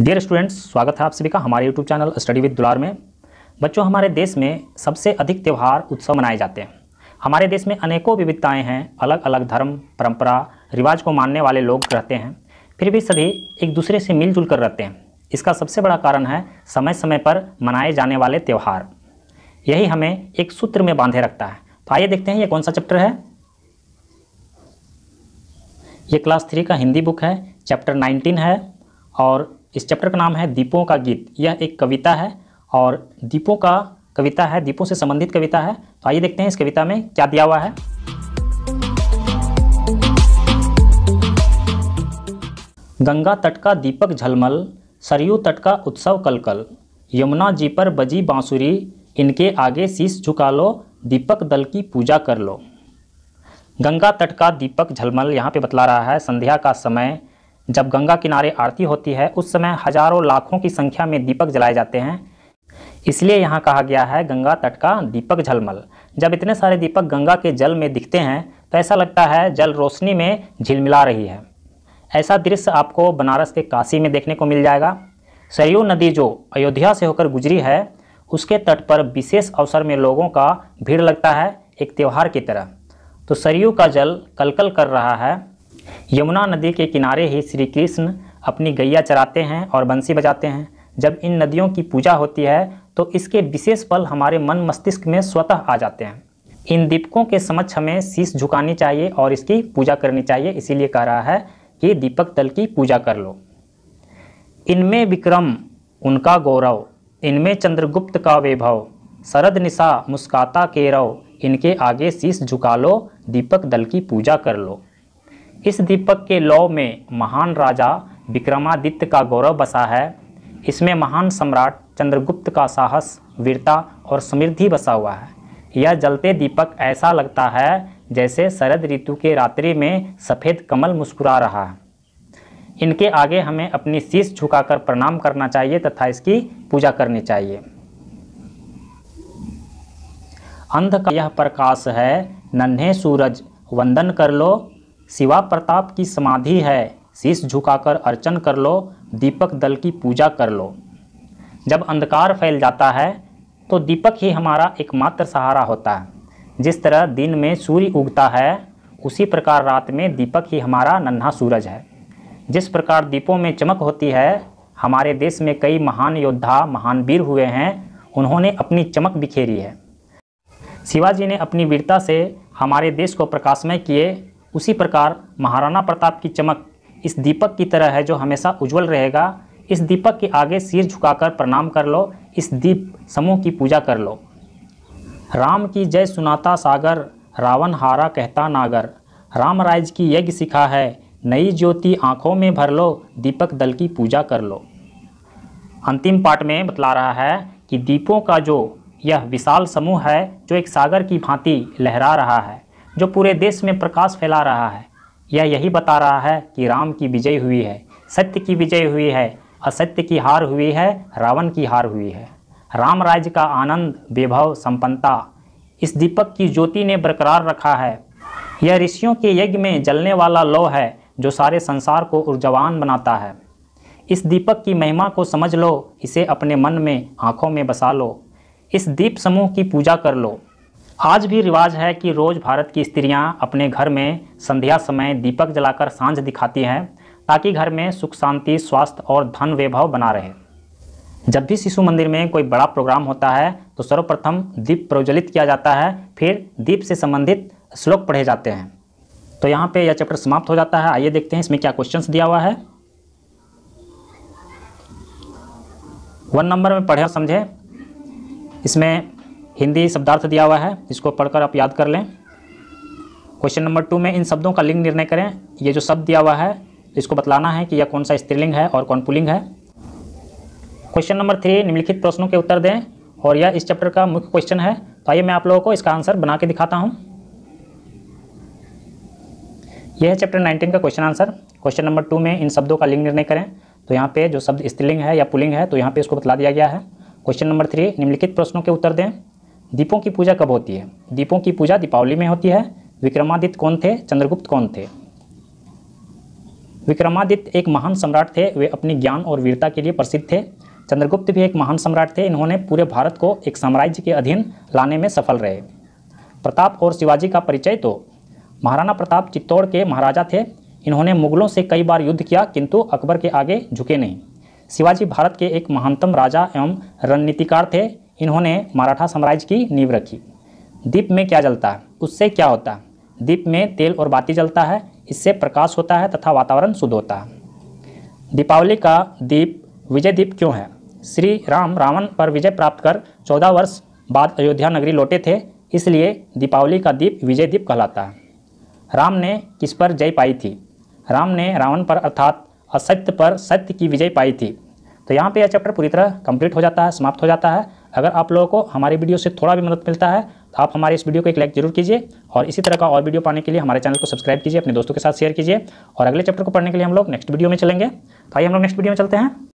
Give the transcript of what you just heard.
dear students स्वागत है आप सभी का हमारे यूट्यूब चैनल स्टडी विद दुलार में बच्चों हमारे देश में सबसे अधिक त्यौहार उत्सव मनाए जाते हैं हमारे देश में अनेकों विविधताएं हैं अलग अलग धर्म परंपरा रिवाज को मानने वाले लोग रहते हैं फिर भी सभी एक दूसरे से मिलजुल कर रहते हैं इसका सबसे बड़ा कारण है समय समय पर मनाए जाने वाले त्यौहार यही हमें एक सूत्र में बांधे रखता है तो आइए देखते हैं ये कौन सा चैप्टर है ये क्लास थ्री का हिंदी बुक है चैप्टर नाइनटीन है और इस चैप्टर का नाम है दीपों का गीत यह एक कविता है और दीपों का कविता है दीपों से संबंधित कविता है तो आइए देखते हैं इस कविता में क्या दिया हुआ है गंगा तट का दीपक झलमल सरयू तट का उत्सव कलकल यमुना जी पर बजी बांसुरी इनके आगे शीश झुका लो दीपक दल की पूजा कर लो गंगा तट का दीपक झलमल यहाँ पे बतला रहा है संध्या का समय जब गंगा किनारे आरती होती है उस समय हजारों लाखों की संख्या में दीपक जलाए जाते हैं इसलिए यहाँ कहा गया है गंगा तट का दीपक झलमल जब इतने सारे दीपक गंगा के जल में दिखते हैं तो ऐसा लगता है जल रोशनी में झिलमिला रही है ऐसा दृश्य आपको बनारस के काशी में देखने को मिल जाएगा सरयू नदी जो अयोध्या से होकर गुजरी है उसके तट पर विशेष अवसर में लोगों का भीड़ लगता है एक त्यौहार की तरह तो सरयू का जल कलकल कर रहा है यमुना नदी के किनारे ही श्री कृष्ण अपनी गैया चराते हैं और बंसी बजाते हैं जब इन नदियों की पूजा होती है तो इसके विशेष फल हमारे मन मस्तिष्क में स्वतः आ जाते हैं इन दीपकों के समक्ष हमें शीश झुकानी चाहिए और इसकी पूजा करनी चाहिए इसीलिए कह रहा है कि दीपक तल की पूजा कर लो इनमें विक्रम उनका गौरव इनमें चंद्रगुप्त का वैभव शरद निशा मुस्काता केरव इनके आगे शीश झुका लो दीपक दल की पूजा कर लो इस दीपक के लौ में महान राजा विक्रमादित्य का गौरव बसा है इसमें महान सम्राट चंद्रगुप्त का साहस वीरता और समृद्धि बसा हुआ है यह जलते दीपक ऐसा लगता है जैसे शरद ऋतु के रात्रि में सफ़ेद कमल मुस्कुरा रहा है इनके आगे हमें अपनी शीश झुकाकर प्रणाम करना चाहिए तथा इसकी पूजा करनी चाहिए अंध का यह प्रकाश है नन्हे सूरज वंदन कर लो शिवा प्रताप की समाधि है शीश झुकाकर अर्चन कर लो दीपक दल की पूजा कर लो जब अंधकार फैल जाता है तो दीपक ही हमारा एकमात्र सहारा होता है जिस तरह दिन में सूर्य उगता है उसी प्रकार रात में दीपक ही हमारा नन्हा सूरज है जिस प्रकार दीपों में चमक होती है हमारे देश में कई महान योद्धा महान वीर हुए हैं उन्होंने अपनी चमक बिखेरी है शिवाजी ने अपनी वीरता से हमारे देश को प्रकाशमय किए उसी प्रकार महाराणा प्रताप की चमक इस दीपक की तरह है जो हमेशा उज्जवल रहेगा इस दीपक के आगे सिर झुकाकर प्रणाम कर लो इस दीप समूह की पूजा कर लो राम की जय सुनाता सागर रावण हारा कहता नागर राम राज की यज्ञ सिखा है नई ज्योति आँखों में भर लो दीपक दल की पूजा कर लो अंतिम पाठ में बतला रहा है कि दीपों का जो यह विशाल समूह है जो एक सागर की भांति लहरा रहा है जो पूरे देश में प्रकाश फैला रहा है यह यही बता रहा है कि राम की विजय हुई है सत्य की विजय हुई है असत्य की हार हुई है रावण की हार हुई है राम राज्य का आनंद वैभव संपन्नता इस दीपक की ज्योति ने बरकरार रखा है यह ऋषियों के यज्ञ में जलने वाला लौ है जो सारे संसार को ऊर्जावान बनाता है इस दीपक की महिमा को समझ लो इसे अपने मन में आँखों में बसा लो इस दीप समूह की पूजा कर लो आज भी रिवाज है कि रोज़ भारत की स्त्रियां अपने घर में संध्या समय दीपक जलाकर सांझ दिखाती हैं ताकि घर में सुख शांति स्वास्थ्य और धन वैभव बना रहे जब भी शिशु मंदिर में कोई बड़ा प्रोग्राम होता है तो सर्वप्रथम दीप प्रज्वलित किया जाता है फिर दीप से संबंधित श्लोक पढ़े जाते हैं तो यहाँ पे यह चैप्टर समाप्त हो जाता है आइए देखते हैं इसमें क्या क्वेश्चंस दिया हुआ है वन नंबर में पढ़े समझें समझे इसमें हिंदी शब्दार्थ दिया हुआ है इसको पढ़कर आप याद कर लें क्वेश्चन नंबर टू में इन शब्दों का लिंग निर्णय करें ये जो शब्द दिया हुआ है तो इसको बतलाना है कि यह कौन सा स्त्रीलिंग है और कौन पुलिंग है क्वेश्चन नंबर थ्री निम्नलिखित प्रश्नों के उत्तर दें और यह इस चैप्टर का मुख्य क्वेश्चन है तो आइए मैं आप लोगों को इसका आंसर बना के दिखाता हूँ यह है चैप्टर 19 का question answer question number two में इन शब्दों का लिंग निर्णय करें तो यहाँ पे जो शब्द स्त्रीलिंग है या पुलिंग है तो यहाँ पे इसको बतला दिया गया है क्वेश्चन नंबर थ्री निम्नलिखित प्रश्नों के उत्तर दें दीपों की पूजा कब होती है दीपों की पूजा दीपावली में होती है विक्रमादित्य कौन थे चंद्रगुप्त कौन थे विक्रमादित्य एक महान सम्राट थे वे अपने ज्ञान और वीरता के लिए प्रसिद्ध थे चंद्रगुप्त भी एक महान सम्राट थे इन्होंने पूरे भारत को एक साम्राज्य के अधीन लाने में सफल रहे प्रताप और शिवाजी का परिचय तो महाराणा प्रताप चित्तौड़ के महाराजा थे इन्होंने मुगलों से कई बार युद्ध किया किंतु अकबर के आगे झुके नहीं शिवाजी भारत के एक महानतम राजा एवं रणनीतिकार थे इन्होंने मराठा साम्राज्य की नींव रखी दीप में क्या जलता है उससे क्या होता है दीप में तेल और बाती जलता है इससे प्रकाश होता है तथा वातावरण शुद्ध होता है दीपावली का दीप विजय दीप क्यों है श्री राम रावण पर विजय प्राप्त कर चौदह वर्ष बाद अयोध्या नगरी लौटे थे इसलिए दीपावली का दीप विजय दीप कहलाता है राम ने किस पर जय पाई थी राम ने रावण पर अर्थात असत्य पर सत्य की विजय पाई थी तो यहाँ पे यह चैप्टर पूरी तरह कंप्लीट हो जाता है समाप्त हो जाता है अगर आप लोगों को हमारी वीडियो से थोड़ा भी मदद मिलता है तो आप हमारे इस वीडियो को एक लाइक जरूर कीजिए और इसी तरह का और वीडियो पाने के लिए हमारे चैनल को सब्सक्राइब कीजिए अपने दोस्तों के साथ शेयर कीजिए और अगले चैप्टर को पढ़ने के लिए हम लोग नेक्स्ट वीडियो में चलेंगे तो आइए हम लोग नेक्स्ट वीडियो में चलते हैं